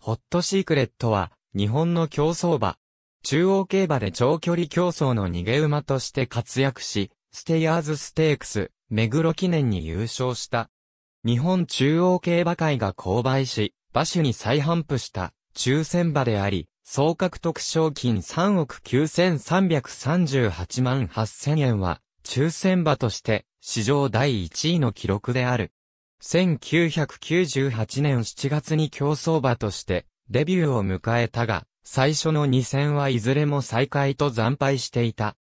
ホットシークレットは、日本の競走馬。中央競馬で長距離競争の逃げ馬として活躍し、ステイヤーズステークス、目黒記念に優勝した。日本中央競馬会が購買し、馬主に再販布した、抽選馬であり、総獲得賞金3億9338万8000円は、抽選馬として、史上第1位の記録である。1998年7月に競走馬としてデビューを迎えたが、最初の2戦はいずれも再開と惨敗していた。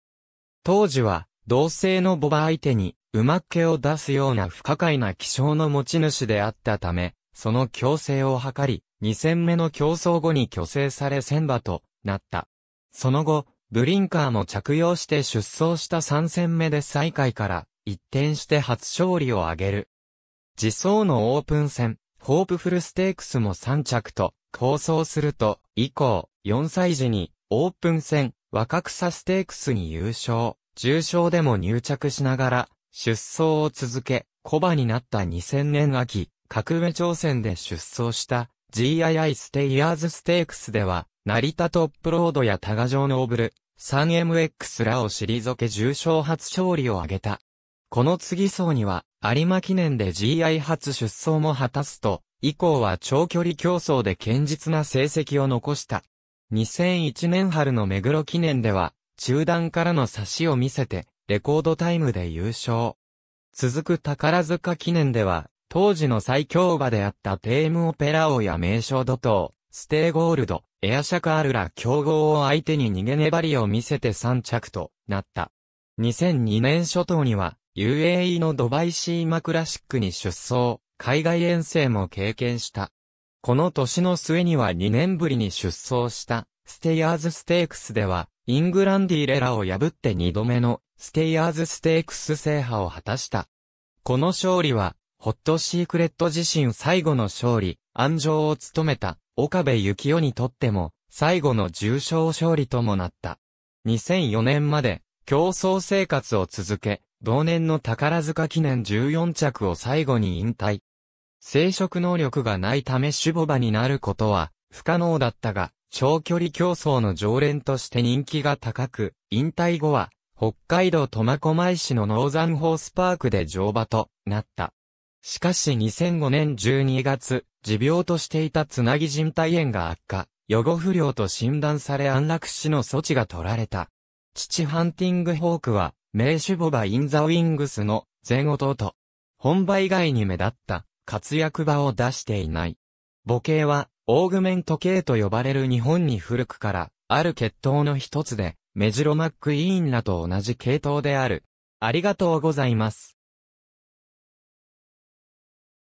当時は、同性のボバ相手に、馬っ気を出すような不可解な気象の持ち主であったため、その強制を図り、2戦目の競争後に虚勢され戦馬となった。その後、ブリンカーも着用して出走した3戦目で最下位から一転して初勝利を挙げる。自走のオープン戦、ホープフルステークスも3着と、構想すると、以降、4歳時に、オープン戦、若草ステークスに優勝、重賞でも入着しながら、出走を続け、コバになった2000年秋、格上挑戦で出走した、GII ステイヤーズステークスでは、成田トップロードや多賀城ノーブル、3MX らを退け重賞初勝利を挙げた。この次走には、有馬記念で GI 初出走も果たすと、以降は長距離競争で堅実な成績を残した。2001年春の目黒記念では、中段からの差しを見せて、レコードタイムで優勝。続く宝塚記念では、当時の最強馬であったテームオペラ王や名称怒涛、ステーゴールド、エアシャカールら強豪を相手に逃げ粘りを見せて3着となった。2002年初頭には、UAE のドバイシーマクラシックに出走、海外遠征も経験した。この年の末には2年ぶりに出走した、ステイヤーズステークスでは、イングランディレラを破って2度目の、ステイヤーズステークス制覇を果たした。この勝利は、ホットシークレット自身最後の勝利、安城を務めた、岡部幸夫にとっても、最後の重賞勝利ともなった。2004年まで、競争生活を続け、同年の宝塚記念14着を最後に引退。生殖能力がないため守護馬になることは不可能だったが、長距離競争の常連として人気が高く、引退後は、北海道苫小牧市のノーザンホースパークで乗馬となった。しかし2005年12月、持病としていたつなぎ人体炎が悪化、予後不良と診断され安楽死の措置が取られた。父ハンティングホークは、名手ボバインザウィングスの前弟。本場以外に目立った活躍場を出していない。母系はオーグメント系と呼ばれる日本に古くからある血統の一つで、メジロマックイーンらと同じ系統である。ありがとうございます。